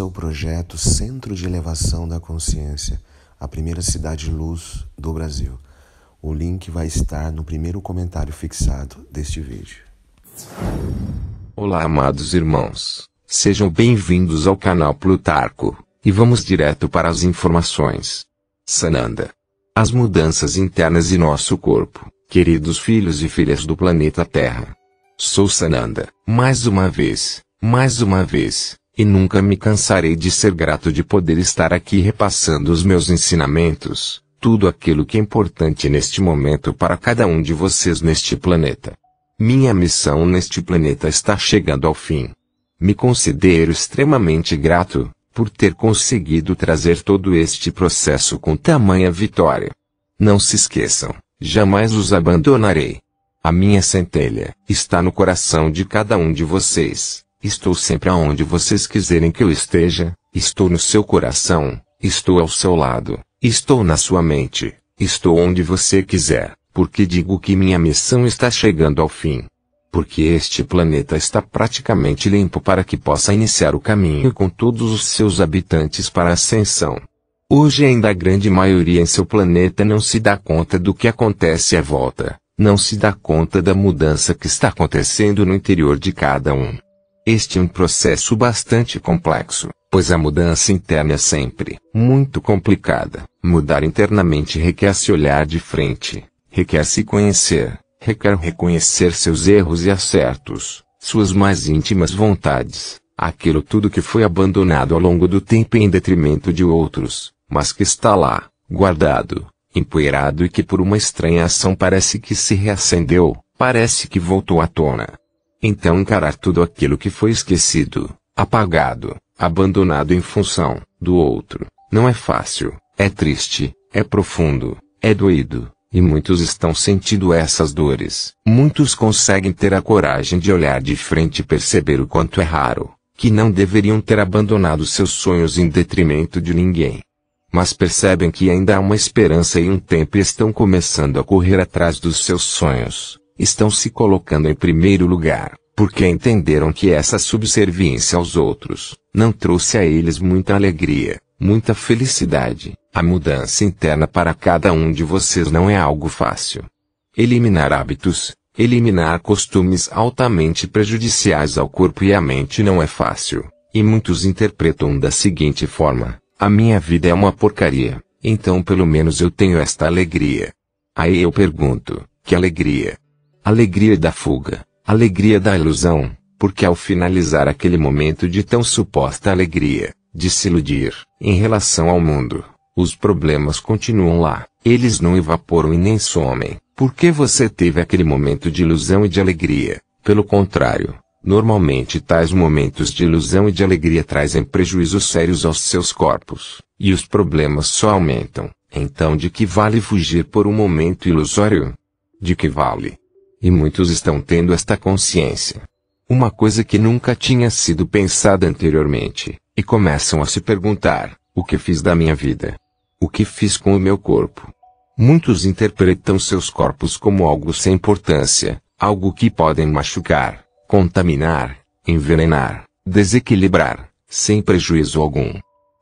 seu projeto Centro de Elevação da Consciência, a primeira cidade luz do Brasil. O link vai estar no primeiro comentário fixado deste vídeo. Olá, amados irmãos. Sejam bem-vindos ao canal Plutarco, e vamos direto para as informações. Sananda. As mudanças internas em nosso corpo, queridos filhos e filhas do planeta Terra. Sou Sananda, mais uma vez, mais uma vez, e nunca me cansarei de ser grato de poder estar aqui repassando os meus ensinamentos, tudo aquilo que é importante neste momento para cada um de vocês neste planeta. Minha missão neste planeta está chegando ao fim. Me considero extremamente grato por ter conseguido trazer todo este processo com tamanha vitória. Não se esqueçam, jamais os abandonarei. A minha centelha está no coração de cada um de vocês Estou sempre aonde vocês quiserem que eu esteja, estou no seu coração, estou ao seu lado, estou na sua mente, estou onde você quiser, porque digo que minha missão está chegando ao fim. Porque este planeta está praticamente limpo para que possa iniciar o caminho com todos os seus habitantes para a ascensão. Hoje ainda a grande maioria em seu planeta não se dá conta do que acontece à volta, não se dá conta da mudança que está acontecendo no interior de cada um. Este é um processo bastante complexo, pois a mudança interna é sempre muito complicada. Mudar internamente requer se olhar de frente, requer se conhecer, requer reconhecer seus erros e acertos, suas mais íntimas vontades, aquilo tudo que foi abandonado ao longo do tempo em detrimento de outros, mas que está lá, guardado, empoeirado e que por uma estranha ação parece que se reacendeu, parece que voltou à tona, então encarar tudo aquilo que foi esquecido, apagado, abandonado em função do outro, não é fácil, é triste, é profundo, é doído, e muitos estão sentindo essas dores. Muitos conseguem ter a coragem de olhar de frente e perceber o quanto é raro, que não deveriam ter abandonado seus sonhos em detrimento de ninguém. Mas percebem que ainda há uma esperança e um tempo e estão começando a correr atrás dos seus sonhos, estão se colocando em primeiro lugar, porque entenderam que essa subserviência aos outros não trouxe a eles muita alegria, muita felicidade. A mudança interna para cada um de vocês não é algo fácil. Eliminar hábitos, eliminar costumes altamente prejudiciais ao corpo e à mente não é fácil, e muitos interpretam da seguinte forma: a minha vida é uma porcaria, então pelo menos eu tenho esta alegria. Aí eu pergunto: que alegria? Alegria da fuga, alegria da ilusão, porque ao finalizar aquele momento de tão suposta alegria, de se iludir, em relação ao mundo, os problemas continuam lá, eles não evaporam e nem somem, porque você teve aquele momento de ilusão e de alegria, pelo contrário, Normalmente tais momentos de ilusão e de alegria trazem prejuízos sérios aos seus corpos, e os problemas só aumentam. Então de que vale fugir por um momento ilusório? De que vale, e muitos estão tendo esta consciência. Uma coisa que nunca tinha sido pensada anteriormente, e começam a se perguntar: o que fiz da minha vida? O que fiz com o meu corpo? Muitos interpretam seus corpos como algo sem importância, algo que podem machucar, contaminar, envenenar, desequilibrar, sem prejuízo algum.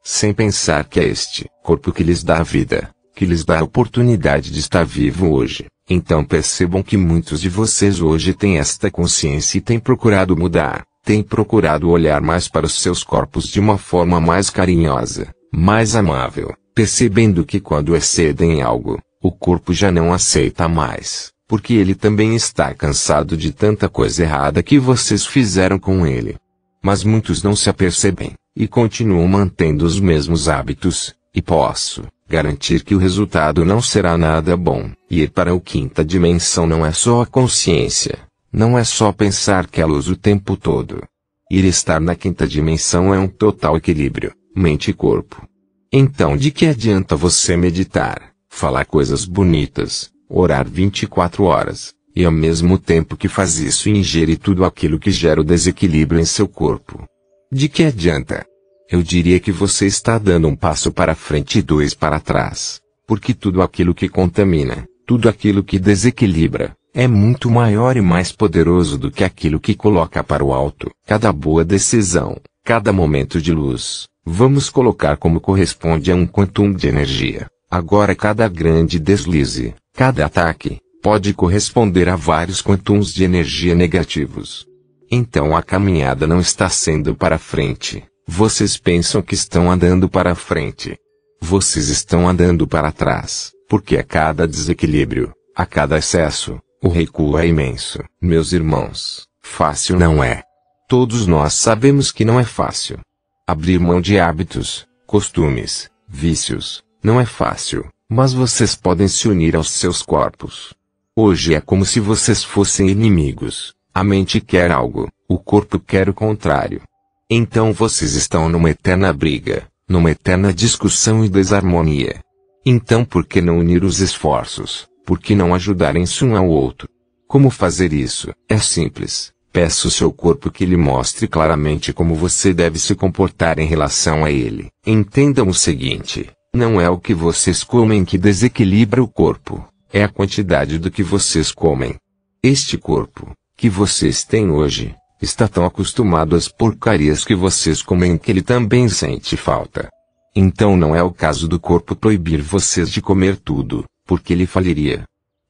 Sem pensar que é este corpo que lhes dá a vida, que lhes dá a oportunidade de estar vivo hoje. Então percebam que muitos de vocês hoje têm esta consciência e têm procurado mudar, têm procurado olhar mais para os seus corpos de uma forma mais carinhosa, mais amável, percebendo que quando excedem algo, o corpo já não aceita mais, porque ele também está cansado de tanta coisa errada que vocês fizeram com ele. Mas muitos não se apercebem, e continuam mantendo os mesmos hábitos, e posso, garantir que o resultado não será nada bom. Ir para o quinta dimensão não é só a consciência, não é só pensar que a luz o tempo todo. Ir estar na quinta dimensão é um total equilíbrio, mente e corpo. Então de que adianta você meditar, falar coisas bonitas, orar 24 horas, e ao mesmo tempo que faz isso ingere tudo aquilo que gera o desequilíbrio em seu corpo? De que adianta? Eu diria que você está dando um passo para frente e dois para trás, porque tudo aquilo que contamina, tudo aquilo que desequilibra, é muito maior e mais poderoso do que aquilo que coloca para o alto. Cada boa decisão, cada momento de luz, vamos colocar como corresponde a um quantum de energia. Agora cada grande deslize, cada ataque, pode corresponder a vários quantums de energia negativos. Então a caminhada não está sendo para frente, vocês pensam que estão andando para frente. Vocês estão andando para trás, porque a cada desequilíbrio, a cada excesso, o recuo é imenso. Meus irmãos, fácil não é. Todos nós sabemos que não é fácil. Abrir mão de hábitos, costumes, vícios, não é fácil, mas vocês podem se unir aos seus corpos. Hoje é como se vocês fossem inimigos. A mente quer algo, o corpo quer o contrário. Então vocês estão numa eterna briga, numa eterna discussão e desarmonia. Então por que não unir os esforços? Por que não ajudarem-se um ao outro? Como fazer isso? É simples. Peça o seu corpo que lhe mostre claramente como você deve se comportar em relação a ele. Entendam o seguinte: não é o que vocês comem que desequilibra o corpo, é a quantidade do que vocês comem. Este corpo, que vocês têm hoje, Está tão acostumado às porcarias que vocês comem que ele também sente falta. Então não é o caso do corpo proibir vocês de comer tudo, porque ele faliria.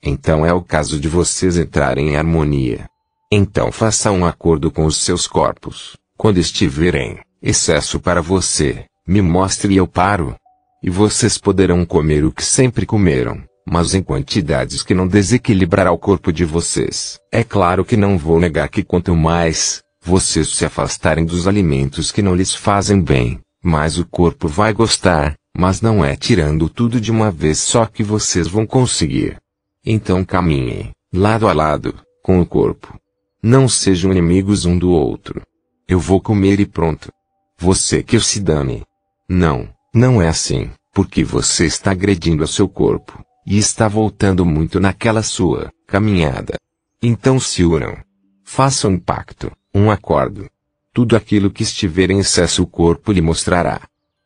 Então é o caso de vocês entrarem em harmonia. Então faça um acordo com os seus corpos. Quando estiverem excesso para você, me mostre e eu paro. E vocês poderão comer o que sempre comeram mas em quantidades que não desequilibrará o corpo de vocês. É claro que não vou negar que quanto mais vocês se afastarem dos alimentos que não lhes fazem bem, mais o corpo vai gostar, mas não é tirando tudo de uma vez só que vocês vão conseguir. Então caminhem, lado a lado, com o corpo. Não sejam inimigos um do outro. Eu vou comer e pronto. Você que se dane. Não, não é assim, porque você está agredindo a seu corpo e está voltando muito naquela sua caminhada. Então se unam. Façam um pacto, um acordo. Tudo aquilo que estiver em excesso o corpo lhe mostrará.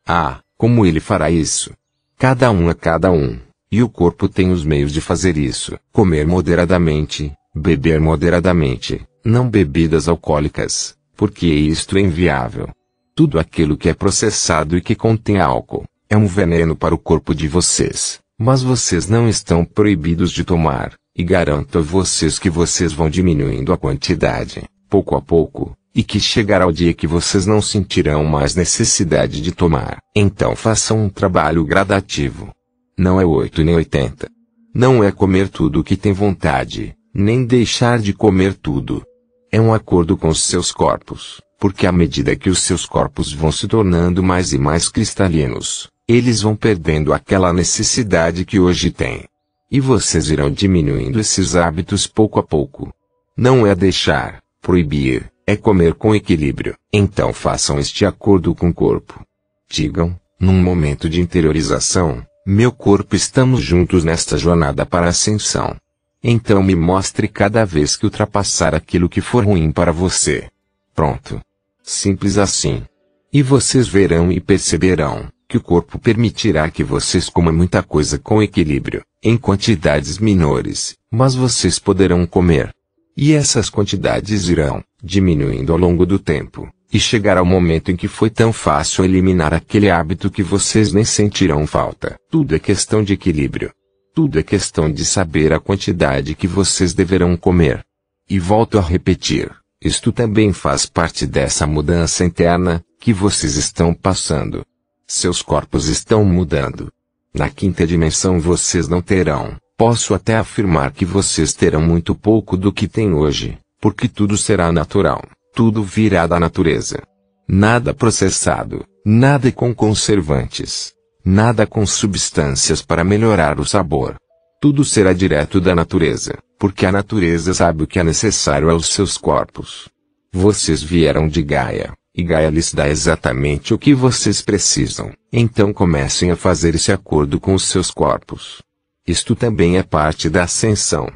Ah, como ele fará isso? Cada um a cada um, e o corpo tem os meios de fazer isso. Comer moderadamente, beber moderadamente, não bebidas alcoólicas, porque isto é inviável. Tudo aquilo que é processado e que contém álcool é um veneno para o corpo de vocês. Mas vocês não estão proibidos de tomar, e garanto a vocês que vocês vão diminuindo a quantidade, pouco a pouco, e que chegará o dia que vocês não sentirão mais necessidade de tomar. Então façam um trabalho gradativo. Não é 8 nem 80. Não é comer tudo o que tem vontade, nem deixar de comer tudo. É um acordo com os seus corpos, porque à medida que os seus corpos vão se tornando mais e mais cristalinos, eles vão perdendo aquela necessidade que hoje têm. E vocês irão diminuindo esses hábitos pouco a pouco. Não é deixar, proibir, é comer com equilíbrio. Então façam este acordo com o corpo. Digam, num momento de interiorização, meu corpo estamos juntos nesta jornada para a ascensão. Então me mostre cada vez que ultrapassar aquilo que for ruim para você. Pronto. Simples assim. E vocês verão e perceberão que o corpo permitirá que vocês comam muita coisa com equilíbrio, em quantidades menores, mas vocês poderão comer. E essas quantidades irão diminuindo ao longo do tempo, e chegará o momento em que foi tão fácil eliminar aquele hábito que vocês nem sentirão falta. Tudo é questão de equilíbrio. Tudo é questão de saber a quantidade que vocês deverão comer. E volto a repetir, isto também faz parte dessa mudança interna que vocês estão passando. Seus corpos estão mudando. Na quinta dimensão vocês não terão, posso até afirmar que vocês terão muito pouco do que têm hoje, porque tudo será natural, tudo virá da natureza. Nada processado, nada com conservantes, nada com substâncias para melhorar o sabor. Tudo será direto da natureza, porque a natureza sabe o que é necessário aos seus corpos. Vocês vieram de Gaia, e Gaia lhes dá exatamente o que vocês precisam. Então comecem a fazer esse acordo com os seus corpos. Isto também é parte da ascensão.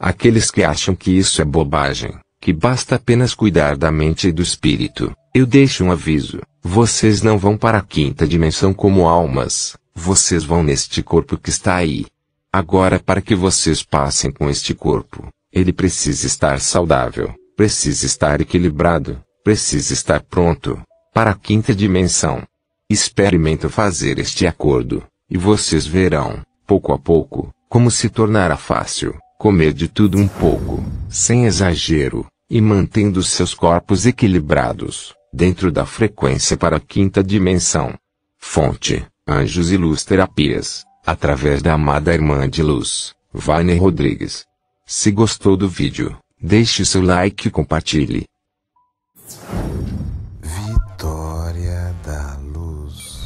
Aqueles que acham que isso é bobagem, que basta apenas cuidar da mente e do espírito, eu deixo um aviso: vocês não vão para a quinta dimensão como almas, vocês vão neste corpo que está aí. Agora, para que vocês passem com este corpo, ele precisa estar saudável, precisa estar equilibrado, precisa estar pronto para a quinta dimensão. Experimento fazer este acordo, e vocês verão, pouco a pouco, como se tornará fácil comer de tudo um pouco, sem exagero, e mantendo seus corpos equilibrados, dentro da frequência para a quinta dimensão. Fonte: Anjos e Luz Terapias, através da amada irmã de luz, Vane Rodrigues. Se gostou do vídeo, deixe seu like e compartilhe. Vitória da Luz.